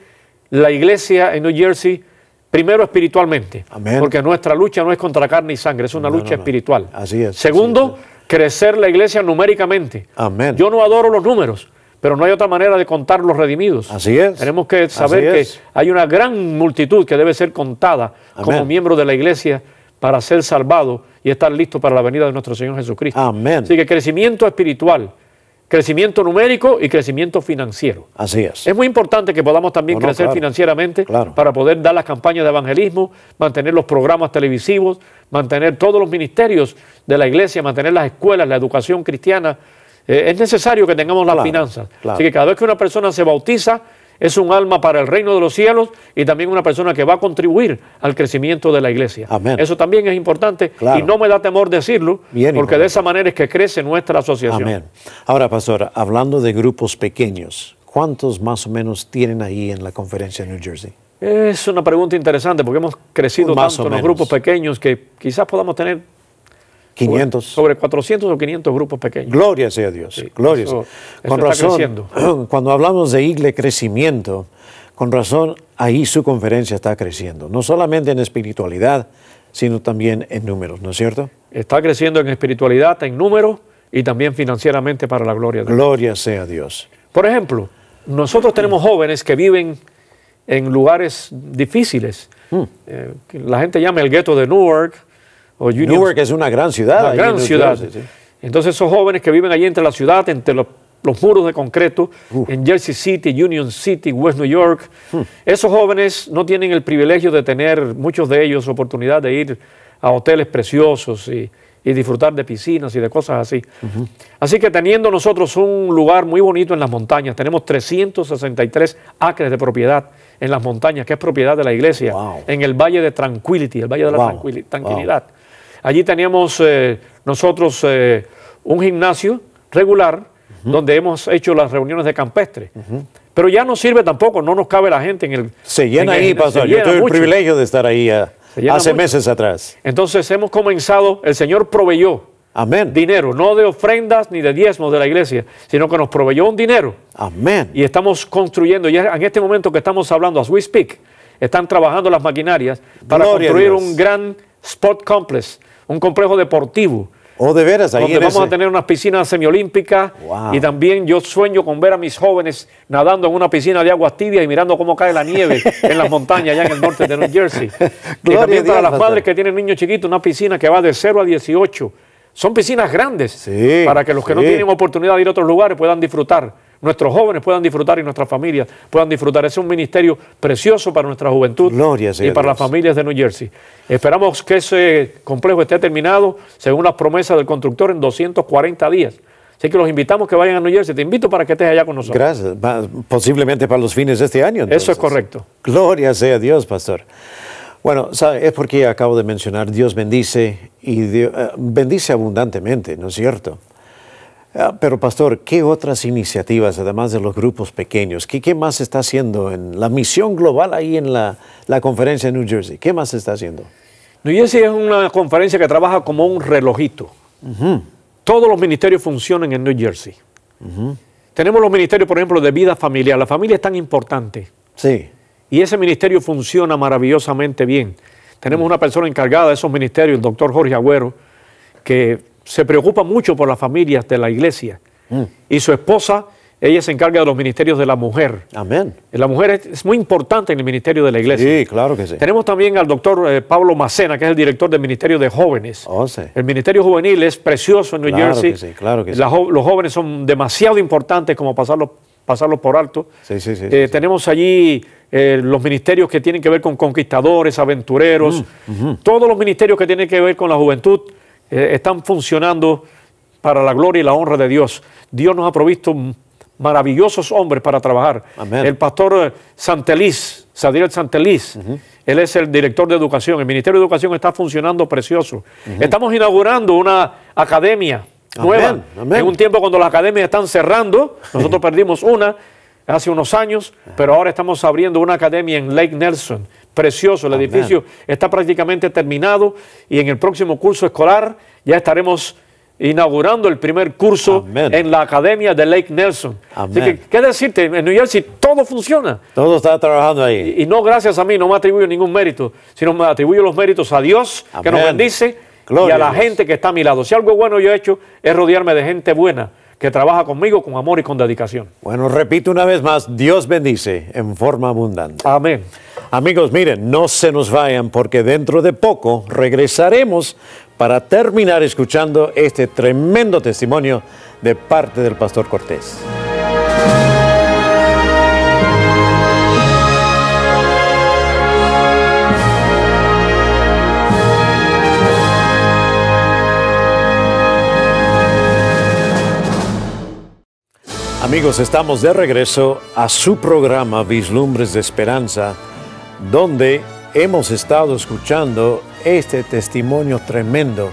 C: la iglesia en New Jersey Primero, espiritualmente. Porque nuestra lucha no es contra carne y sangre, es una lucha espiritual. Así es. Segundo, crecer la iglesia numéricamente. Yo no adoro los números, pero no hay otra manera de contar los redimidos. Así es. Tenemos que saber que hay una gran multitud que debe ser contada como miembro de la iglesia para ser salvado y estar listo para la venida de nuestro Señor Jesucristo. Amén. Así que crecimiento espiritual, crecimiento numérico y crecimiento financiero. Así es. Es muy importante que podamos también crecer financieramente para poder dar las campañas de evangelismo, mantener los programas televisivos, mantener todos los ministerios de la iglesia, mantener las escuelas, la educación cristiana. Eh, es necesario que tengamos las finanzas. Así que cada vez que una persona se bautiza, es un alma para el reino de los cielos y también una persona que va a contribuir al
B: crecimiento de la iglesia. Eso
C: también es importante y no me da temor decirlo, porque de esa manera es que crece nuestra asociación. Amén.
B: Ahora, pastor, hablando de grupos pequeños, ¿cuántos más o menos tienen ahí en la conferencia de New Jersey?
C: Es una pregunta interesante porque hemos crecido tanto en los grupos pequeños que quizás podamos tener sobre 400
B: o 500 grupos pequeños. Gloria sea Dios, sí, gloria. con razón, creciendo. cuando hablamos de igle crecimiento, con razón ahí su conferencia está creciendo, no solamente en espiritualidad, sino también en números, ¿no es cierto?
C: Está creciendo en espiritualidad, en números y también financieramente para la gloria de Dios. Gloria sea Dios. Por ejemplo, nosotros tenemos jóvenes que viven en lugares difíciles. Mm. Eh, la gente llama el gueto de Newark, New York Newark es una gran ciudad. Una gran ciudad. Entonces esos jóvenes que viven allí entre la ciudad, entre los, muros de concreto, en Jersey City, Union City, West New York, hmm. esos jóvenes no tienen el privilegio de tener, muchos de ellos, oportunidad de ir a hoteles preciosos y, disfrutar de piscinas y de cosas así. Así que teniendo nosotros un lugar muy bonito en las montañas, tenemos 363 acres de propiedad en las montañas, que es propiedad de la iglesia, en el Valle de Tranquility, el Valle de la Tranquilidad. Allí teníamos eh, nosotros eh, un gimnasio regular donde hemos hecho las reuniones de campestre. Pero ya no sirve tampoco, no nos cabe la gente en el...
B: Se llena ahí, pastor. Yo tuve el privilegio de estar ahí ah, hace meses atrás.
C: Entonces hemos comenzado, el Señor proveyó Amén. dinero, no de ofrendas ni de diezmos de la iglesia, sino que nos proveyó un dinero. Amén. Y estamos construyendo, ya en este momento que estamos hablando, as we speak, están trabajando las maquinarias para construir un gran spot complex un complejo deportivo. Oh, de veras, ahí vamos a tener unas piscinas semiolímpicas y también yo sueño con ver a mis jóvenes nadando en una piscina de aguas tibias y mirando cómo cae la nieve en las montañas allá en el norte de New Jersey. y también para las padres que tienen niños chiquitos, una piscina que va de 0 a 18. Son piscinas grandes para que los que no tienen oportunidad de ir a otros lugares puedan disfrutar nuestros jóvenes puedan disfrutar y nuestras familias puedan disfrutar. Es un ministerio precioso para nuestra juventud y para las familias de New Jersey. Esperamos que ese complejo esté terminado según las promesas del constructor en 240 días. Así que los invitamos que vayan a New Jersey. Te invito para que estés allá con nosotros.
B: Gracias. Posiblemente para los fines de este año. Eso es correcto. Gloria sea Dios, pastor. Bueno, es porque acabo de mencionar, Dios bendice y Dios, eh, bendice abundantemente, ¿no es cierto? Ah, pero pastor, ¿qué otras iniciativas, además de los grupos pequeños, qué, más está haciendo en la misión global ahí en la, conferencia en New Jersey? ¿Qué más se está haciendo?
C: New Jersey es una conferencia que trabaja como un relojito. Todos los ministerios funcionan en New Jersey. Tenemos los ministerios, por ejemplo, de vida familiar. La familia es tan importante. Sí. Y ese ministerio funciona maravillosamente bien. Tenemos mm. una persona encargada de esos ministerios, el doctor Jorge Agüero, que se preocupa mucho por las familias de la iglesia. Mm. Y su esposa, ella se encarga de los ministerios de la mujer. Amén. La mujer es, muy importante en el ministerio de la iglesia. Sí, claro que sí. Tenemos también al doctor eh, Pablo Macena, que es el director del Ministerio de Jóvenes. El Ministerio Juvenil es precioso en New claro Jersey. sí, claro que sí. los jóvenes son demasiado importantes como pasarlo, pasarlo por alto. Sí, sí, sí. Eh, tenemos allí eh, los ministerios que tienen que ver con conquistadores, aventureros, mm, todos los ministerios que tienen que ver con la juventud. Eh, están funcionando para la gloria y la honra de Dios. Dios nos ha provisto maravillosos hombres para trabajar. El pastor eh, Santeliz, Sadriel Santeliz, él es el director de educación. El Ministerio de Educación está funcionando precioso. Estamos inaugurando una academia nueva. En un tiempo cuando las academias están cerrando, nosotros perdimos una hace unos años, pero ahora estamos abriendo una academia en Lake Nelson precioso. El edificio está prácticamente terminado y en el próximo curso escolar ya estaremos inaugurando el primer curso en la Academia de Lake Nelson. que, ¿qué decirte? En New Jersey todo funciona. Todo está trabajando ahí. Y, no gracias a mí, no me atribuyo ningún mérito, sino me atribuyo los méritos a Dios, que nos bendice, y a la gente que está a mi lado. Si algo bueno yo he hecho
B: es rodearme de gente buena que trabaja conmigo con amor y con dedicación. Bueno, repito una vez más, Dios bendice en forma abundante. Amén. Amigos, miren, no se nos vayan porque dentro de poco regresaremos para terminar escuchando este tremendo testimonio de parte del pastor Cortés. Amigos, estamos de regreso a su programa Vislumbres de Esperanza, donde hemos estado escuchando este testimonio tremendo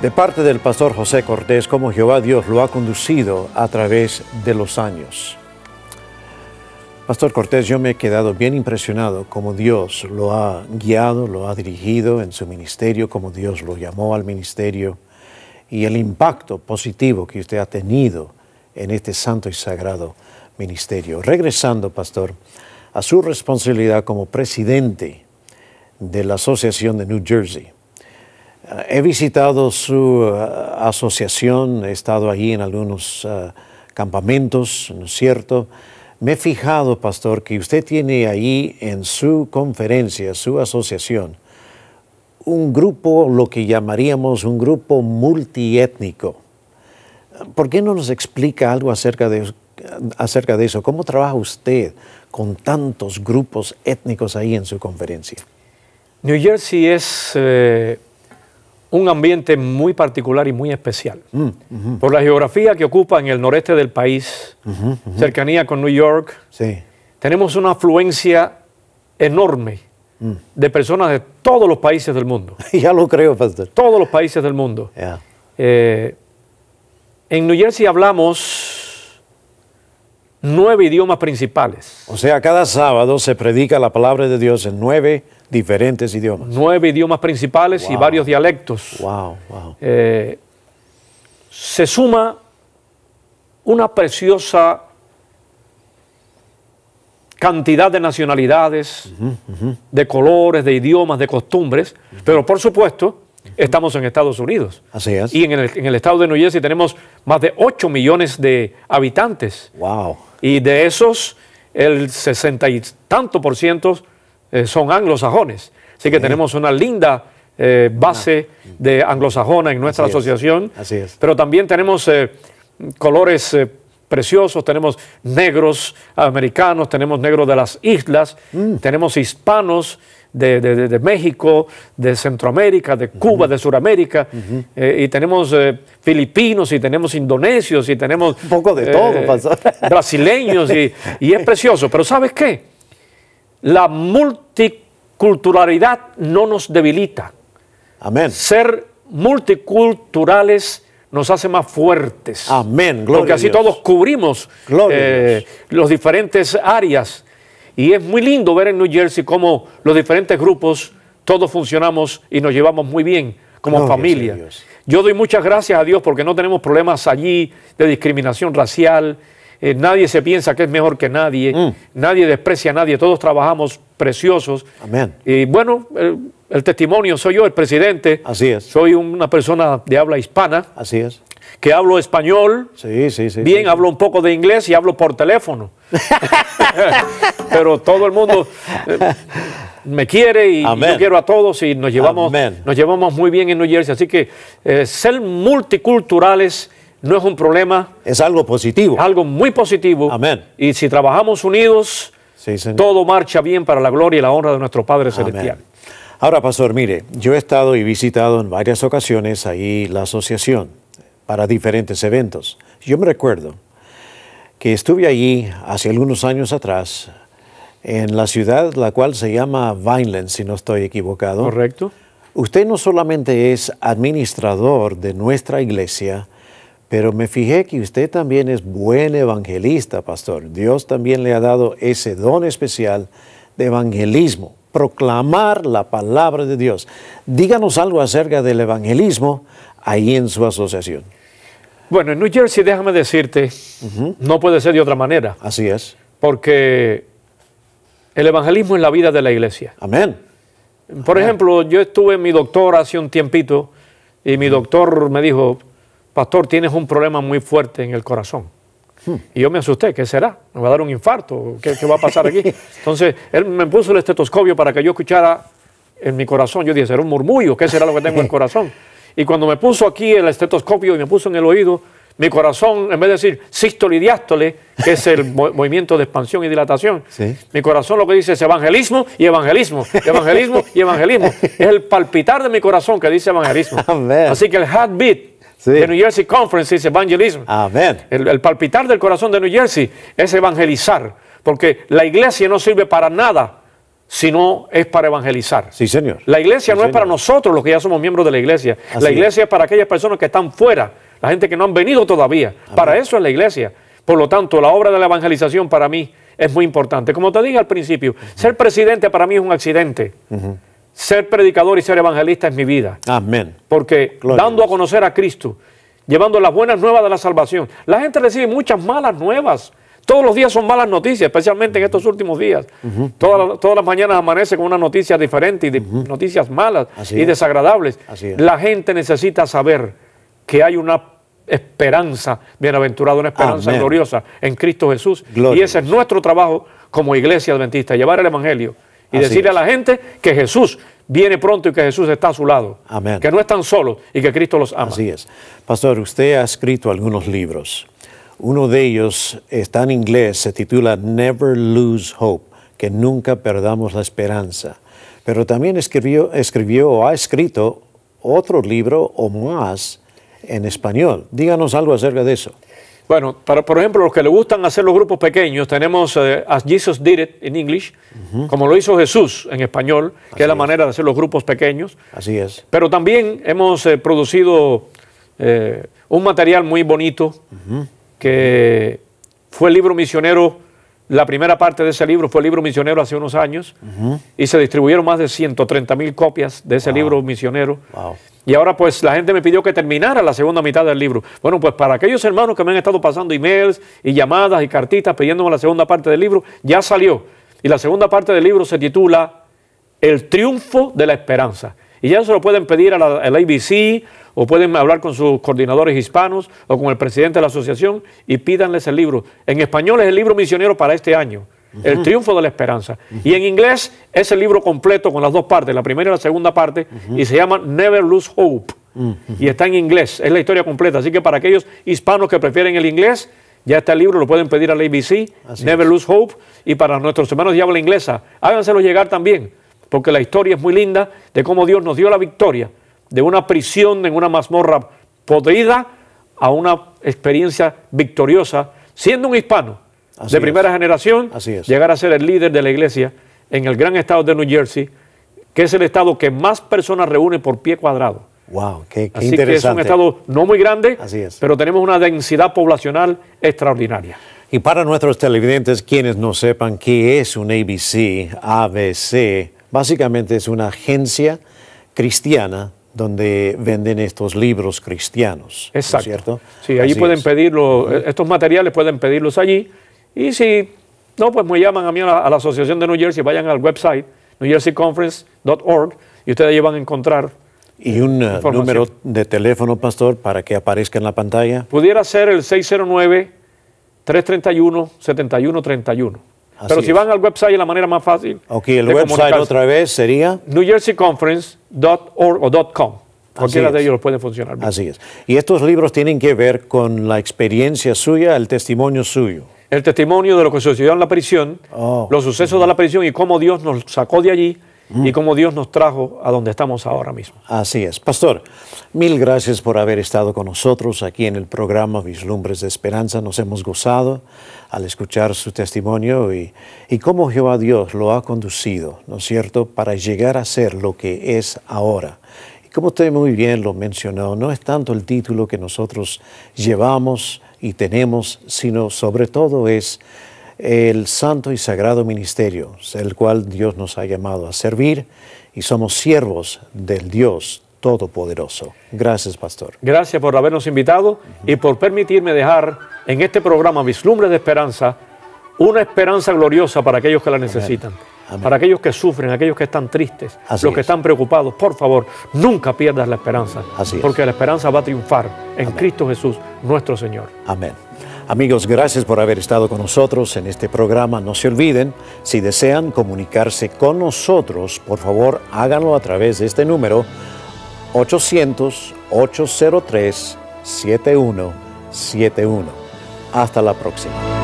B: de parte del pastor José Cortés, cómo Jehová Dios lo ha conducido a través de los años. Pastor Cortés, yo me he quedado bien impresionado como Dios lo ha guiado, lo ha dirigido en su ministerio, cómo Dios lo llamó al ministerio y el impacto positivo que usted ha tenido en este santo y sagrado ministerio. Regresando, pastor, a su responsabilidad como presidente de la Asociación de New Jersey. Eh, he visitado su eh, asociación, he estado allí en algunos eh, campamentos, ¿no es cierto? Me he fijado, pastor, que usted tiene ahí en su conferencia, su asociación, un grupo, lo que llamaríamos un grupo multiétnico. ¿Por qué no nos explica algo acerca de, acerca de eso? ¿Cómo trabaja usted con tantos grupos étnicos ahí en su conferencia?
C: New Jersey es eh, un ambiente muy particular y muy especial.
B: Mm,
C: Por la geografía que ocupa en el noreste del país, cercanía con New York, tenemos una afluencia enorme mm. de personas de todos los países del mundo. ya lo creo, Pastor. Todos los países del mundo. Eh, en New Jersey hablamos nueve
B: idiomas principales. O sea, cada sábado se predica la palabra de Dios en nueve diferentes idiomas.
C: Nueve idiomas principales y varios dialectos. Wow, wow. Eh, se suma una preciosa cantidad de nacionalidades, de colores, de idiomas, de costumbres, pero por supuesto estamos en Estados Unidos. Así es. Y en el, estado de New Jersey tenemos más de 8 millones de habitantes. Wow. Y de esos, el 60 y tanto por ciento eh, son anglosajones. Así que tenemos una linda eh, base de anglosajona en nuestra asociación. Así es. Pero también tenemos eh, colores preciosos, tenemos negros americanos, tenemos negros de las islas, mm. tenemos hispanos, de, México, de Centroamérica, de Cuba, de Sudamérica, eh, y tenemos eh, filipinos, y tenemos indonesios, y tenemos... Un poco de todo, eh, Brasileños, y, es precioso. Pero ¿sabes qué? La multiculturalidad no nos debilita. Amén. Ser multiculturales nos hace más fuertes. Amén, gloria. Porque así todos cubrimos eh, los diferentes áreas y es muy lindo ver en New Jersey cómo los diferentes grupos, todos funcionamos y nos llevamos muy bien como familia. Yo doy muchas gracias a Dios porque no tenemos problemas allí de discriminación racial. Eh, nadie se piensa que es mejor que nadie. Mm. Nadie desprecia a nadie. Todos trabajamos preciosos. Amén. Y bueno, el, el testimonio soy yo, el presidente. Así es. Soy una persona de habla hispana. Así es que hablo español, sí, sí, sí, bien, hablo un poco de inglés y hablo por teléfono. Pero todo el mundo eh, me quiere y yo quiero a todos y nos llevamos, nos llevamos muy bien en New Jersey. Así que eh, ser multiculturales no es un problema. Es algo positivo. algo muy positivo. Amén. Y si trabajamos unidos, todo marcha bien para la gloria y la honra de nuestro Padre Celestial.
B: Ahora, pastor, mire, yo he estado y visitado en varias ocasiones ahí la asociación para diferentes eventos. Yo me recuerdo que estuve allí hace algunos años atrás, en la ciudad la cual se llama Vineland, si no estoy equivocado. Correcto. Usted no solamente es administrador de nuestra iglesia, pero me fijé que usted también es buen evangelista, pastor. Dios también le ha dado ese don especial de evangelismo, proclamar la palabra de Dios. Díganos algo acerca del evangelismo ahí en su asociación.
C: Bueno, en New Jersey, déjame decirte, no puede ser de otra manera. Así es. Porque el evangelismo es la vida de la iglesia. Amén. Por ejemplo, yo estuve en mi doctor hace un tiempito y mi doctor me dijo, pastor, tienes un problema muy fuerte en el corazón. Hmm. Y yo me asusté, ¿qué será? ¿Me va a dar un infarto? ¿Qué, qué va a pasar aquí? Entonces, él me puso el estetoscopio para que yo escuchara en mi corazón. Yo dije, será un murmullo, ¿qué será lo que tengo en el corazón? Y cuando me puso aquí el estetoscopio y me puso en el oído, mi corazón, en vez de decir sístole y diástole, que es el movimiento de expansión y dilatación, mi corazón lo que dice es evangelismo y evangelismo, evangelismo y evangelismo. Es el palpitar de mi corazón que dice evangelismo. Así que el heartbeat de New Jersey Conference es evangelismo. El, el palpitar del corazón de New Jersey es evangelizar, porque la iglesia no sirve para nada sino es para evangelizar. Sí, señor. La iglesia no es para nosotros los que ya somos miembros de la iglesia. la iglesia es. para aquellas personas que están fuera, la gente que no han venido todavía. Para eso es la iglesia. Por lo tanto, la obra de la evangelización para mí es muy importante. Como te dije al principio, ser presidente para mí es un accidente. Ser predicador y ser evangelista es mi vida. Amén. Porque dando a conocer a Cristo, llevando las buenas nuevas de la salvación, la gente recibe muchas malas nuevas todos los días son malas noticias, especialmente en estos últimos días. todas, las, mañanas amanece con una noticia diferente y noticias malas y desagradables. la gente necesita saber que hay una esperanza, bienaventurada, una esperanza gloriosa en Cristo Jesús. Y ese es nuestro trabajo como iglesia adventista, llevar el Evangelio y decirle a la gente que Jesús
B: viene pronto y que Jesús está a su lado. Amén. Que no están solos y que Cristo los ama. Así es. Pastor, usted ha escrito algunos libros. Uno de ellos está en inglés, se titula Never Lose Hope, que nunca perdamos la esperanza. Pero también escribió, escribió o ha escrito otro libro o más en español. Díganos algo acerca de eso.
C: Bueno, para, por ejemplo, los que le gustan hacer los grupos pequeños, tenemos eh, As Jesus Did It en inglés, English, como lo hizo Jesús en español, que es la manera de hacer los grupos pequeños. Así es. Pero también hemos eh, producido eh, un material muy bonito que fue el libro misionero, la primera parte de ese libro fue el libro misionero hace unos años y se distribuyeron más de 130 mil copias de ese libro misionero. Y ahora pues la gente me pidió que terminara la segunda mitad del libro. Bueno, pues para aquellos hermanos que me han estado pasando emails y llamadas y cartitas pidiéndome la segunda parte del libro, ya salió. Y la segunda parte del libro se titula El triunfo de la esperanza. Y ya se lo pueden pedir a la, al ABC o pueden hablar con sus coordinadores hispanos o con el presidente de la asociación y pídanles el libro. En español es el libro misionero para este año. El triunfo de la esperanza. Y en inglés es el libro completo con las dos partes, la primera y la segunda parte, y se llama Never Lose Hope. Y está en inglés, es la historia completa. Así que para aquellos hispanos que prefieren el inglés, ya está el libro, lo pueden pedir al ABC, Never Lose Hope. Y para nuestros hermanos de habla inglesa, háganselo llegar también, porque la historia es muy linda de cómo Dios nos dio la victoria de una prisión, en una mazmorra podrida, a una experiencia victoriosa, siendo un hispano de primera generación, llegar a ser el líder de la iglesia en el gran estado de New Jersey, que es el estado que más personas reúne por pie cuadrado.
A: Wow, qué, Así Que es un estado
C: no muy grande,
B: pero tenemos una densidad poblacional extraordinaria. Y para nuestros televidentes, quienes no sepan qué es un ABC, ABC, básicamente es una agencia cristiana donde venden estos libros cristianos. Exacto. es ¿Cierto? Sí, allí pueden
C: pedirlo, eh, estos materiales pueden pedirlos allí. Y si no, pues me llaman a mí a la, Asociación de New Jersey, vayan al website newjerseyconference.org
B: y ustedes allí van a encontrar. ¿Y un eh, número de teléfono, pastor, para que aparezca en la pantalla?
C: Pudiera ser el 609 331 7131. Pero si van al website de la manera más fácil.
B: Ok, el website otra vez sería
C: newjerseyconference.org
B: o .com. Cualquiera de ellos puede funcionar. Así es. Y estos libros tienen que ver con la experiencia suya, el testimonio suyo.
C: El testimonio de lo que sucedió en la prisión, oh. los sucesos de la prisión y cómo Dios nos sacó de allí y cómo Dios nos
B: trajo a donde estamos ahora mismo. Así es. Pastor, mil gracias por haber estado con nosotros aquí en el programa Vislumbres de Esperanza. Nos hemos gozado al escuchar su testimonio y, y cómo Jehová Dios lo ha conducido, ¿no es cierto?, para llegar a ser lo que es ahora. Y como usted muy bien lo mencionó, no es tanto el título que nosotros llevamos y tenemos, sino sobre todo es el santo y sagrado ministerio, el cual Dios nos ha llamado a servir y somos siervos del Dios Todopoderoso. Gracias, Pastor.
C: Gracias por habernos invitado y por permitirme dejar en este programa Vislumbres de Esperanza una esperanza gloriosa para aquellos que la necesitan. Para aquellos que sufren, aquellos que están tristes, los que están preocupados, por favor, nunca pierdas la esperanza. porque la esperanza va a triunfar en Cristo Jesús, nuestro Señor.
B: Amén. Amigos, gracias por haber estado con nosotros en este programa. No se olviden, si desean comunicarse con nosotros, por favor háganlo a través de este número 800-803-7171. Hasta la próxima.